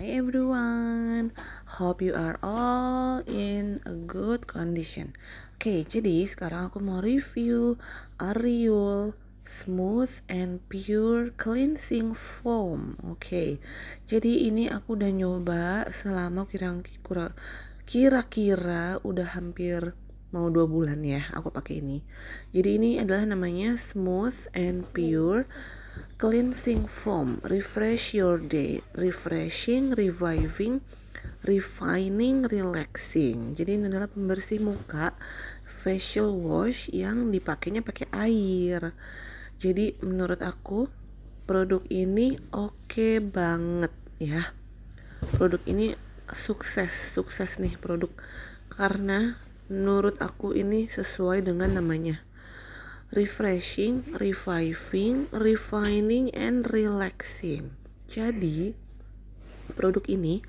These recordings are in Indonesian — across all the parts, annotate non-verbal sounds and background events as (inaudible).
Hi everyone, hope you are all in a good condition. Oke, okay, jadi sekarang aku mau review Ariel Smooth and Pure Cleansing Foam. Oke, okay. jadi ini aku udah nyoba selama kira-kira kira-kira udah hampir mau dua bulan ya aku pakai ini. Jadi ini adalah namanya Smooth and Pure cleansing foam, refresh your day, refreshing, reviving, refining, relaxing. Jadi ini adalah pembersih muka facial wash yang dipakainya pakai air. Jadi menurut aku produk ini oke okay banget ya. Produk ini sukses, sukses nih produk karena menurut aku ini sesuai dengan namanya refreshing, reviving, refining, and relaxing. Jadi, produk ini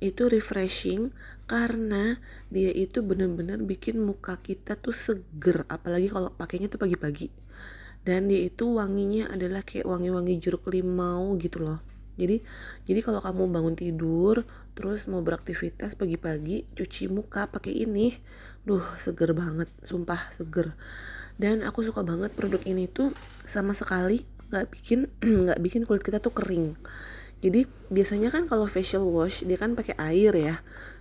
itu refreshing karena dia itu benar-benar bikin muka kita tuh seger, apalagi kalau pakainya tuh pagi-pagi. Dan dia itu wanginya adalah kayak wangi-wangi jeruk limau gitu loh. Jadi, jadi kalau kamu bangun tidur, terus mau beraktivitas pagi-pagi, cuci muka pakai ini, duh seger banget, sumpah seger dan aku suka banget produk ini tuh sama sekali nggak bikin (clears throat) nggak bikin kulit kita tuh kering jadi biasanya kan kalau facial wash dia kan pakai air ya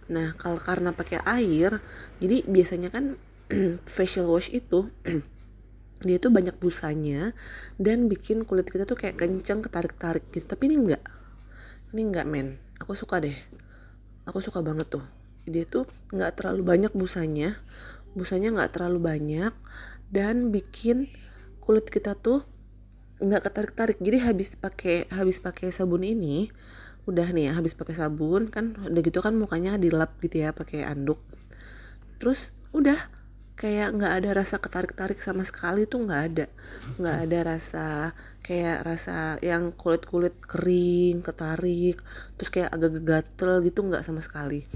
nah kalau karena pakai air jadi biasanya kan (clears throat) facial wash itu (clears throat) dia tuh banyak busanya dan bikin kulit kita tuh kayak kenceng ketarik-tarik gitu tapi ini enggak ini enggak men aku suka deh aku suka banget tuh dia tuh nggak terlalu banyak busanya busanya nggak terlalu banyak dan bikin kulit kita tuh nggak ketarik tarik jadi habis pakai habis pakai sabun ini udah nih ya habis pakai sabun kan udah gitu kan mukanya dilap gitu ya pakai anduk terus udah kayak nggak ada rasa ketarik tarik sama sekali tuh nggak ada nggak ada rasa kayak rasa yang kulit kulit kering ketarik terus kayak agak gatel gitu nggak sama sekali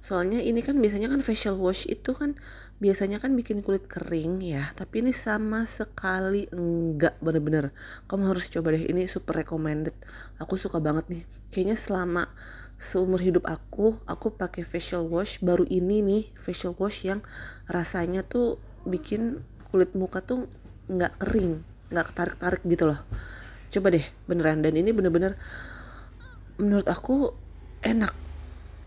soalnya ini kan biasanya kan facial wash itu kan biasanya kan bikin kulit kering ya tapi ini sama sekali enggak bener-bener kamu harus coba deh ini super recommended aku suka banget nih kayaknya selama seumur hidup aku aku pakai facial wash baru ini nih facial wash yang rasanya tuh bikin kulit muka tuh nggak kering enggak ketarik-tarik gitu loh coba deh beneran dan ini bener-bener menurut aku enak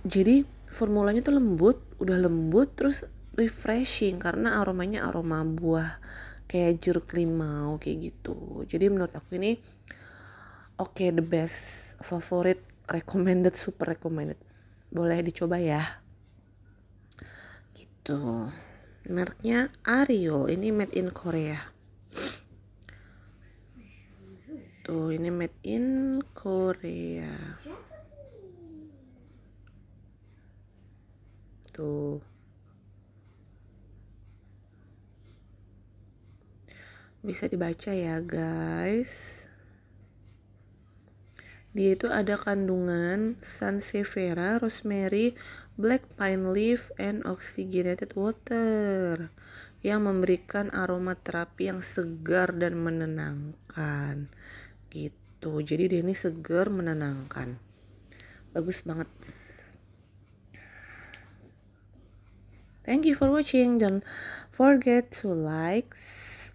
jadi formulanya tuh lembut udah lembut terus refreshing karena aromanya aroma buah kayak jeruk limau kayak gitu jadi menurut aku ini oke okay, the best favorit recommended super recommended boleh dicoba ya gitu merknya Ariel ini made in Korea tuh ini made in Korea gitu bisa dibaca ya guys dia itu ada kandungan sansevera, rosemary, black pine leaf, and oxygenated water yang memberikan aroma terapi yang segar dan menenangkan gitu jadi dia ini segar menenangkan bagus banget Thank you for watching. Don't forget to like,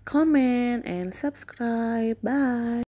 comment, and subscribe. Bye.